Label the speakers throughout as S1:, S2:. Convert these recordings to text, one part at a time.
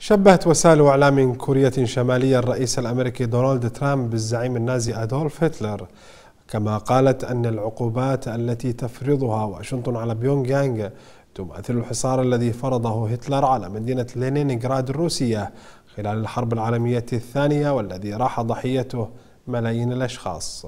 S1: شبهت وسائل إعلام كورية شمالية الرئيس الأمريكي دونالد ترامب بالزعيم النازي أدولف هتلر كما قالت أن العقوبات التي تفرضها واشنطن على بيونغ يانغ تمثل الحصار الذي فرضه هتلر على مدينة لينينغراد الروسية خلال الحرب العالمية الثانية والذي راح ضحيته ملايين الأشخاص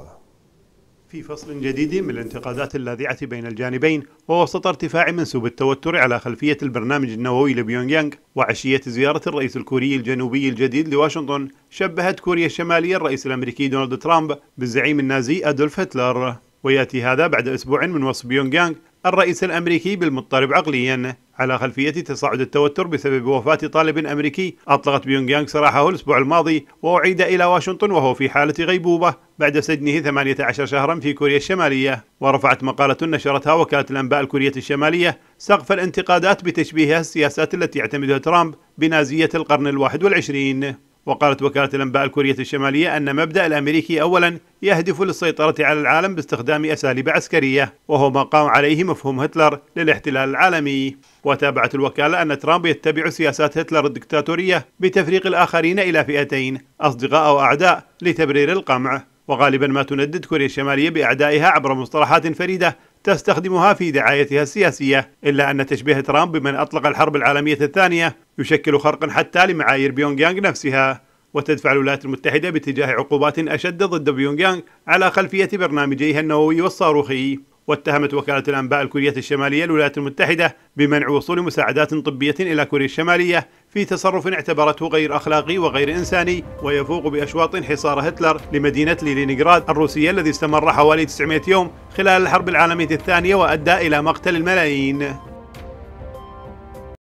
S2: في فصل جديد من الانتقادات اللاذعة بين الجانبين ووسط ارتفاع منسوب التوتر على خلفية البرنامج النووي لبيونغ يانغ وعشية زيارة الرئيس الكوري الجنوبي الجديد لواشنطن شبهت كوريا الشمالية الرئيس الأمريكي دونالد ترامب بالزعيم النازي أدولف هتلر ويأتي هذا بعد أسبوع من وصف بيونغ يانغ الرئيس الأمريكي بالمضطرب عقليا على خلفية تصاعد التوتر بسبب وفاة طالب أمريكي أطلقت بيونغ يانغ سراحه الأسبوع الماضي وأعيد إلى واشنطن وهو في حالة غيبوبة بعد سجنه 18 شهرا في كوريا الشمالية ورفعت مقالة نشرتها وكالة الأنباء الكورية الشمالية سقف الانتقادات بتشبيهها السياسات التي يعتمدها ترامب بنازية القرن الواحد والعشرين وقالت وكالة الأنباء الكورية الشمالية أن مبدأ الأمريكي أولا يهدف للسيطرة على العالم باستخدام أساليب عسكرية وهو ما قام عليه مفهوم هتلر للاحتلال العالمي وتابعت الوكالة أن ترامب يتبع سياسات هتلر الدكتاتورية بتفريق الآخرين إلى فئتين أصدقاء وأعداء لتبرير القمع وغالبا ما تندد كوريا الشمالية بأعدائها عبر مصطلحات فريدة تستخدمها في دعايتها السياسية إلا أن تشبيه ترامب بمن أطلق الحرب العالمية الثانية يشكل خرقا حتى لمعايير بيونغ يانغ نفسها وتدفع الولايات المتحدة باتجاه عقوبات أشد ضد بيونغ يانغ على خلفية برنامجيها النووي والصاروخي واتهمت وكالة الأنباء الكورية الشمالية الولايات المتحدة بمنع وصول مساعدات طبية إلى كوريا الشمالية في تصرف اعتبرته غير أخلاقي وغير إنساني ويفوق بأشواط حصار هتلر لمدينة لينينغراد الروسية الذي استمر حوالي 900 يوم خلال الحرب العالمية الثانية وأدى إلى مقتل الملايين